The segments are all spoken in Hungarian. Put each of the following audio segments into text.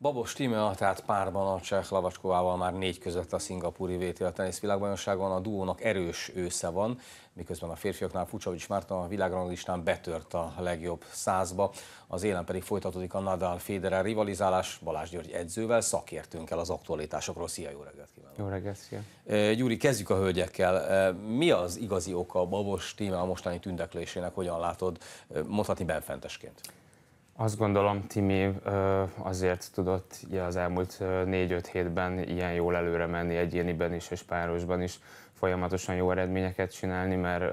Babos Tíme tehát párban a Cseh Lavacskovával már négy között a szingapúri VT a teniszvilágbajnokságon. A duónak erős ősze van, miközben a férfiaknál Fucsavics Márton a világranglistán betört a legjobb százba. Az élen pedig folytatódik a Nadal-Federer rivalizálás Balázs György edzővel, szakértőnkkel az aktualitásokról. Szia, jó reggelt kívánok! Jó reggelt, szia! Gyuri, kezdjük a hölgyekkel. Mi az igazi oka Babos Tíme a mostani tündeklésének, hogyan látod, mondhatni benfentesként? Azt gondolom, Timi azért tudott az elmúlt négy-öt hétben ilyen jól előre menni egyéniben is és párosban is, folyamatosan jó eredményeket csinálni, mert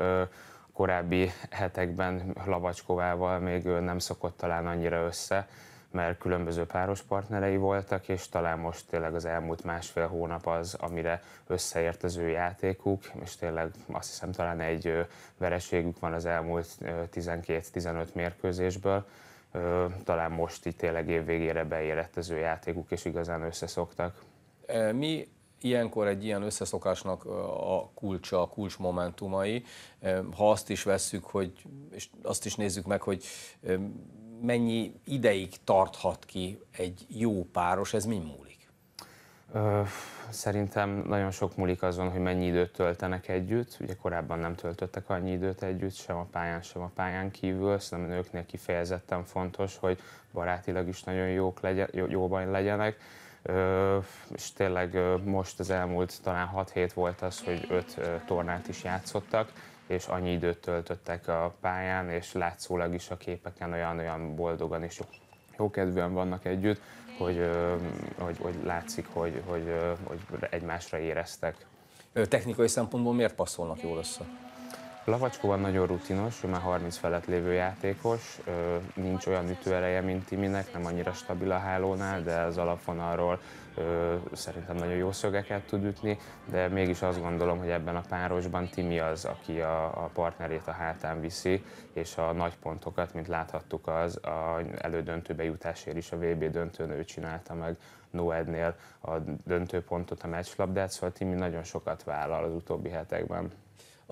korábbi hetekben Lavacskovával még nem szokott talán annyira össze, mert különböző páros partnerei voltak, és talán most tényleg az elmúlt másfél hónap az, amire összeért az ő játékuk, és tényleg azt hiszem talán egy vereségük van az elmúlt 12-15 mérkőzésből, talán most itt tényleg évvégére beérett az ő játékuk, és igazán összeszoktak. Mi ilyenkor egy ilyen összeszokásnak a kulcsa, a kulcs momentumai, ha azt is vesszük, hogy, és azt is nézzük meg, hogy mennyi ideig tarthat ki egy jó páros, ez mi múlik? Ö, szerintem nagyon sok múlik azon, hogy mennyi időt töltenek együtt. Ugye korábban nem töltöttek annyi időt együtt, sem a pályán, sem a pályán kívül. Szerintem szóval nőknél kifejezetten fontos, hogy barátilag is nagyon jók legyen, jó, jóban legyenek. Ö, és tényleg most az elmúlt talán 6 hét volt az, hogy 5 tornát is játszottak, és annyi időt töltöttek a pályán, és látszólag is a képeken olyan-olyan boldogan és jókedvűen vannak együtt, hogy, hogy, hogy látszik, hogy, hogy, hogy egymásra éreztek. Technikai szempontból miért passzolnak jól össze? van nagyon rutinos, ő már 30 felett lévő játékos, nincs olyan ütőereje, mint Timinek, nem annyira stabil a hálónál, de az alapvonalról szerintem nagyon jó szögeket tud ütni, de mégis azt gondolom, hogy ebben a párosban Timi az, aki a, a partnerét a hátán viszi, és a nagy pontokat, mint láthattuk, az a elődöntőbe jutásért is a VB döntőn ő csinálta meg Noednél a döntőpontot, a meccslabdát, szóval Timi nagyon sokat vállal az utóbbi hetekben.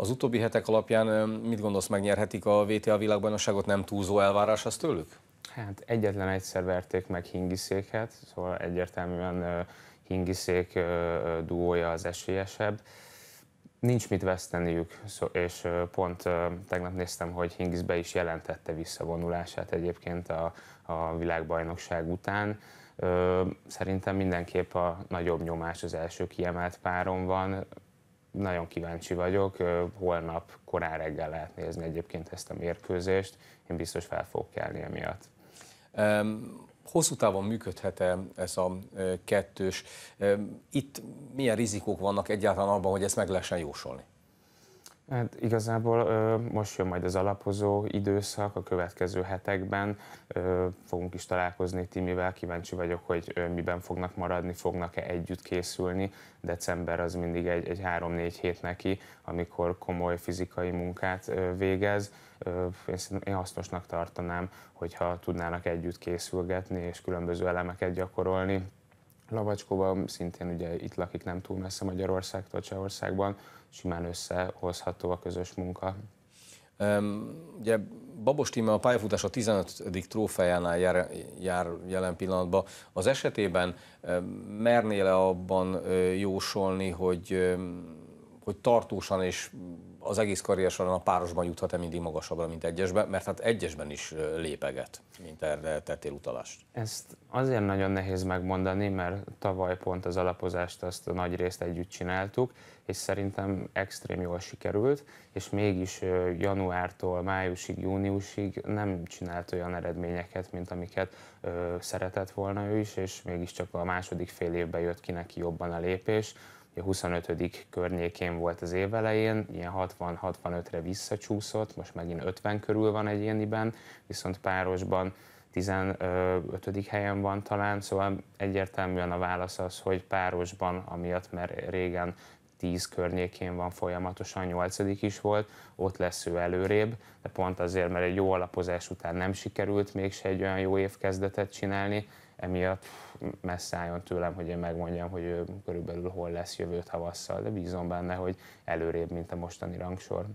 Az utóbbi hetek alapján mit gondolsz, megnyerhetik a VTA világbajnokságot? Nem túlzó elvárás az tőlük? Hát egyetlen egyszer verték meg hingiszéket, szóval egyértelműen hingiszék duója az esélyesebb. Nincs mit veszteniük, és pont tegnap néztem, hogy Hingis be is jelentette visszavonulását egyébként a, a világbajnokság után. Szerintem mindenképp a nagyobb nyomás az első kiemelt páron van, nagyon kíváncsi vagyok. Holnap korán reggel lehet nézni egyébként ezt a mérkőzést. Én biztos fel fogok kelni emiatt. Um, hosszú távon működhet-e ez a kettős? Itt milyen rizikók vannak egyáltalán abban, hogy ezt meg lehessen jósolni? Hát igazából most jön majd az alapozó időszak, a következő hetekben fogunk is találkozni Timivel, kíváncsi vagyok, hogy miben fognak maradni, fognak-e együtt készülni. December az mindig egy, egy 3-4 hét neki, amikor komoly fizikai munkát végez. Én hasznosnak tartanám, hogyha tudnának együtt készülgetni és különböző elemeket gyakorolni. Lavacskóban szintén ugye itt lakik nem túl messze Magyarországtól, Csehországban, simán összehozható a közös munka. Um, ugye Babos Tíme a pályafutása 15. trófeánál jár, jár jelen pillanatban. Az esetében um, merné le abban uh, jósolni, hogy um, hogy tartósan és az egész karrier során a párosban juthat-e mindig magasabbra, mint egyesben, mert hát egyesben is lépeget, mint erre tettél utalást. Ezt azért nagyon nehéz megmondani, mert tavaly pont az alapozást azt a nagy részt együtt csináltuk, és szerintem extrém jól sikerült, és mégis januártól májusig, júniusig nem csinált olyan eredményeket, mint amiket ö, szeretett volna ő is, és mégiscsak a második fél évben jött ki neki jobban a lépés, 25. környékén volt az év elején, ilyen 60-65-re visszacsúszott, most megint 50 körül van egyéniben, viszont párosban 15. helyen van talán, szóval egyértelműen a válasz az, hogy párosban, amiatt, mert régen 10 környékén van folyamatosan, 8 is volt, ott lesz ő előrébb, de pont azért, mert egy jó alapozás után nem sikerült mégse egy olyan jó évkezdetet csinálni, emiatt messze álljon tőlem, hogy én megmondjam, hogy ő körülbelül hol lesz jövő tavasszal, de bízom benne, hogy előrébb, mint a mostani rangsor.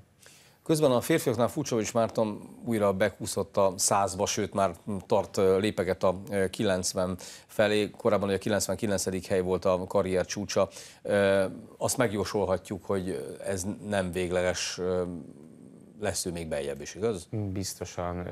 Közben a férfiaknál Fucsovics Márton újra bekúszott a százba, sőt már tart lépeget a 90 felé. Korábban ugye a 99. hely volt a karrier csúcsa. Azt megjósolhatjuk, hogy ez nem végleges lesz ő még beljebb is, igaz? Biztosan,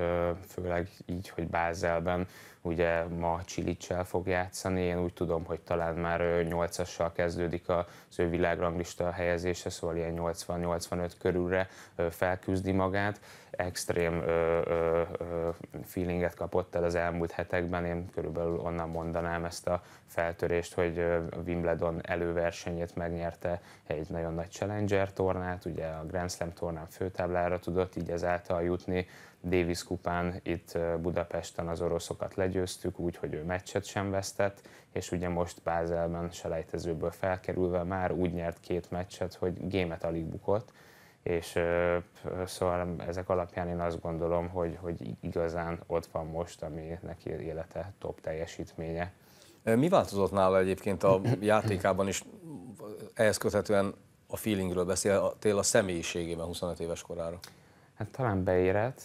főleg így, hogy Bázelben ugye ma Csilicsel fog játszani, én úgy tudom, hogy talán már 8-assal kezdődik az ő világranglista helyezése, szóval ilyen 80-85 körülre felküzdi magát. Extrém ö, ö, ö, feelinget kapott el az elmúlt hetekben, én körülbelül onnan mondanám ezt a feltörést, hogy Wimbledon előversenyét megnyerte egy nagyon nagy Challenger tornát, ugye a Grand Slam tornán főtáblára tudott így ezáltal jutni, Davis kupán itt Budapesten az oroszokat legyőztük, úgyhogy ő meccset sem vesztett, és ugye most Bázelben selejtezőből felkerülve már úgy nyert két meccset, hogy gémet alig bukott, és szóval ezek alapján én azt gondolom, hogy, hogy igazán ott van most, ami neki élete top teljesítménye. Mi változott nála egyébként a játékában is? Ehhez köthetően a feelingről beszél, tél a személyiségében 25 éves korára. Hát talán beérett,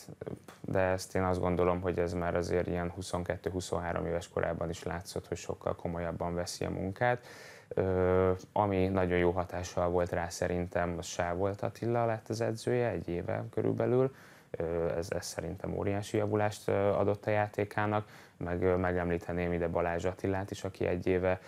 de ezt én azt gondolom, hogy ez már azért ilyen 22-23 éves korában is látszott, hogy sokkal komolyabban veszi a munkát. Ö, ami nagyon jó hatással volt rá szerintem, az volt Attila lett az edzője egy éve körülbelül. Ö, ez, ez szerintem óriási javulást adott a játékának meg megemlíteném ide Balázs Attilát is, aki egy éve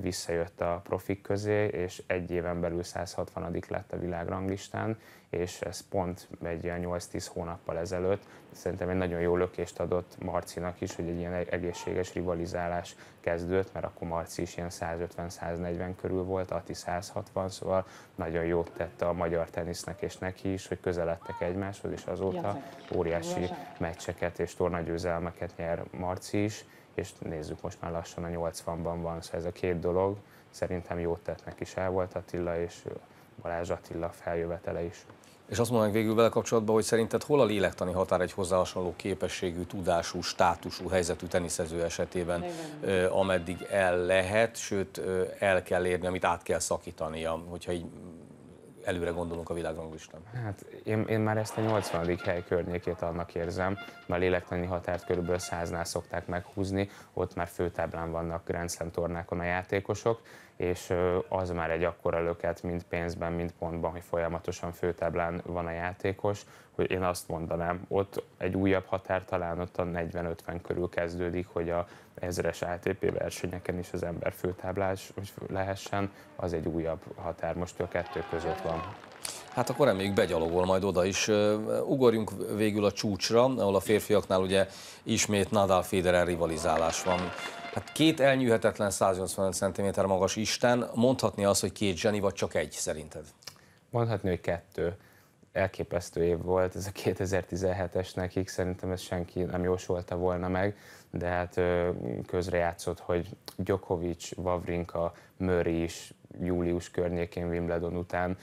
visszajött a profik közé, és egy éven belül 160 lett a világranglistán, és ez pont egy ilyen 8-10 hónappal ezelőtt szerintem egy nagyon jó lökést adott Marcinak is, hogy egy ilyen e-, egészséges rivalizálás kezdődött, mert akkor Marci is ilyen 150-140 körül volt, Ati 160, szóval nagyon jót tett a magyar tenisznek és neki is, hogy közeledtek egymáshoz, és azóta óriási meccseket és tornagyőzelmeket nyer Marci, is, és nézzük, most már lassan a 80-ban van, szóval ez a két dolog szerintem jót tett neki volt Attila és Balázs Attila feljövetele is. És azt mondanám végül vele kapcsolatban, hogy szerinted hol a lélektani határ egy hozzá hasonló képességű, tudású, státusú, helyzetű teniszező esetében, ö, ameddig el lehet, sőt el kell érni, amit át kell szakítania, hogyha így előre gondolunk a világranglistán? Hát én, én már ezt a 80. hely környékét annak érzem, mert a lélektani határt körülbelül 100-nál szokták meghúzni, ott már főtáblán vannak Grand Slam tornákon a játékosok, és az már egy akkora löket, mind pénzben, mind pontban, hogy folyamatosan főtáblán van a játékos, hogy én azt mondanám, ott egy újabb határ talán ott a 40-50 körül kezdődik, hogy a ezres ATP versenyeken is az ember főtáblás lehessen, az egy újabb határ, most a kettő között van. Hát akkor reméljük begyalogol majd oda is. Ugorjunk végül a csúcsra, ahol a férfiaknál ugye ismét Nadal Federer rivalizálás van. Hát két elnyűhetetlen 185 cm magas Isten, mondhatni az, hogy két zseni, vagy csak egy szerinted? Mondhatni, hogy kettő. Elképesztő év volt ez a 2017-es nekik, szerintem ez senki nem jósolta volna meg, de hát közrejátszott, hogy Djokovic, Vavrinka, Murray is július környékén Wimbledon után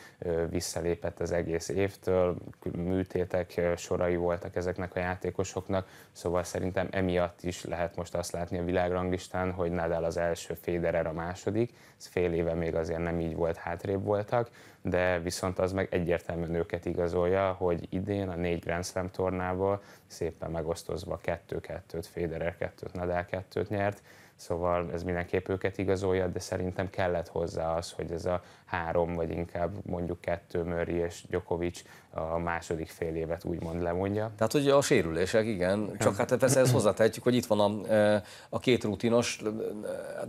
visszalépett az egész évtől, műtétek sorai voltak ezeknek a játékosoknak, szóval szerintem emiatt is lehet most azt látni a világranglistán, hogy Nadal az első, Federer a második, ez fél éve még azért nem így volt, hátrébb voltak, de viszont az meg egyértelműen őket igazolja, hogy idén a négy Grand Slam tornából szépen megosztozva kettő-kettőt, Federer kettőt, Nadal kettőt nyert, Szóval ez mindenképp őket igazolja, de szerintem kellett hozzá az, hogy ez a három, vagy inkább mondjuk kettő Möri és Djokovic a második fél évet úgymond lemondja. Tehát ugye a sérülések, igen, csak hát persze ezt hozzátehetjük, hogy itt van a, eh, a két rutinos,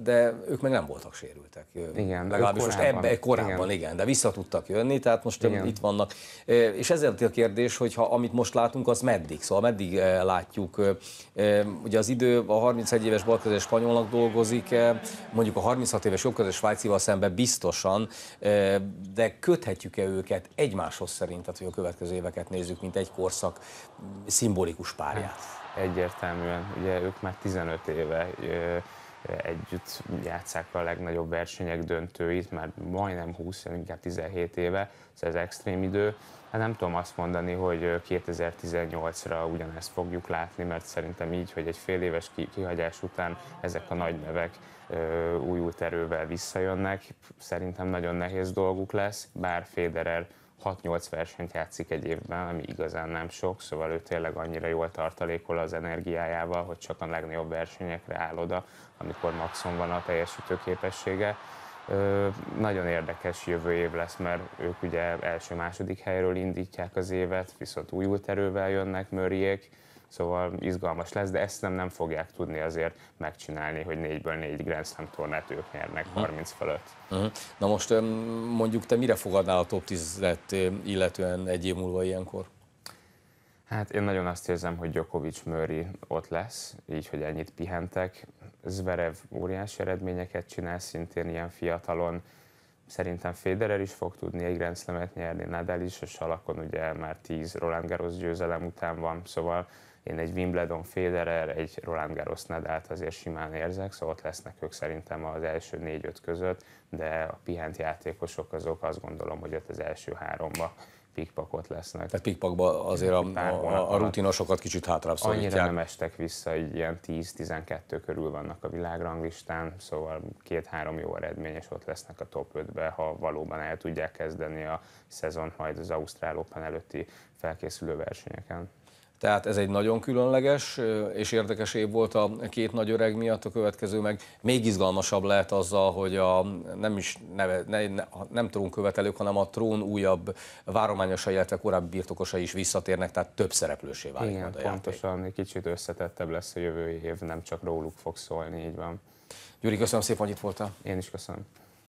de ők meg nem voltak sérültek. Igen, legalábbis most ebben korábban, igen. igen de visszatudtak tudtak jönni, tehát most Igen. itt vannak. És ezért a kérdés, hogy ha amit most látunk, az meddig? Szóval meddig látjuk? Ugye az idő a 31 éves balkezes spanyolnak dolgozik, mondjuk a 36 éves jobbkezes svájcival szemben biztosan, de köthetjük-e őket egymáshoz szerint, tehát hogy a következő éveket nézzük, mint egy korszak szimbolikus párját? Hát, egyértelműen, ugye ők már 15 éve együtt játszák a legnagyobb versenyek döntőit, már majdnem 20, inkább 17 éve, szóval ez az extrém idő. Hát nem tudom azt mondani, hogy 2018-ra ugyanezt fogjuk látni, mert szerintem így, hogy egy fél éves kihagyás után ezek a nagy nevek újult erővel visszajönnek, szerintem nagyon nehéz dolguk lesz, bár Federer 6-8 versenyt játszik egy évben, ami igazán nem sok, szóval ő tényleg annyira jól tartalékol az energiájával, hogy csak a legnagyobb versenyekre áll oda, amikor maximum van a teljesítő képessége. Ö, nagyon érdekes jövő év lesz, mert ők ugye első-második helyről indítják az évet, viszont újult erővel jönnek Mörjék, Szóval izgalmas lesz, de ezt nem, nem fogják tudni azért megcsinálni, hogy négyből négy Grand Slam tornát ők nyernek uh-huh. 30 fölött. Uh-huh. Na most mondjuk te mire fogadnál a top 10-et eh, illetően egy év múlva ilyenkor? Hát én nagyon azt érzem, hogy Djokovic Murray ott lesz, így, hogy ennyit pihentek. Zverev óriási eredményeket csinál, szintén ilyen fiatalon. Szerintem Federer is fog tudni egy Grand Slam-et nyerni, Nadal is, a Salakon ugye már 10 Roland Garros győzelem után van, szóval én egy Wimbledon Federer, egy Roland Garros Nadalt azért simán érzek, szóval ott lesznek ők szerintem az első négy-öt között, de a pihent játékosok azok azt gondolom, hogy ott az első háromba pikpakot lesznek. Tehát pikpakban azért a, a, a rutinosokat kicsit hátrább szorítják. Annyira nem estek vissza, így ilyen 10-12 körül vannak a világranglistán, szóval két-három jó eredmény, és ott lesznek a top 5-be, ha valóban el tudják kezdeni a szezon majd az Ausztrál Open előtti felkészülő versenyeken tehát ez egy nagyon különleges és érdekes év volt a két nagy öreg miatt, a következő meg még izgalmasabb lehet azzal, hogy a nem is neve, ne, nem trónkövetelők, hanem a trón újabb várományosai, illetve korábbi birtokosai is visszatérnek, tehát több szereplősé válik Igen, a pontosan, játék. kicsit összetettebb lesz a jövő év, nem csak róluk fog szólni, így van. Gyuri, köszönöm szépen, hogy itt voltál. Én is köszönöm.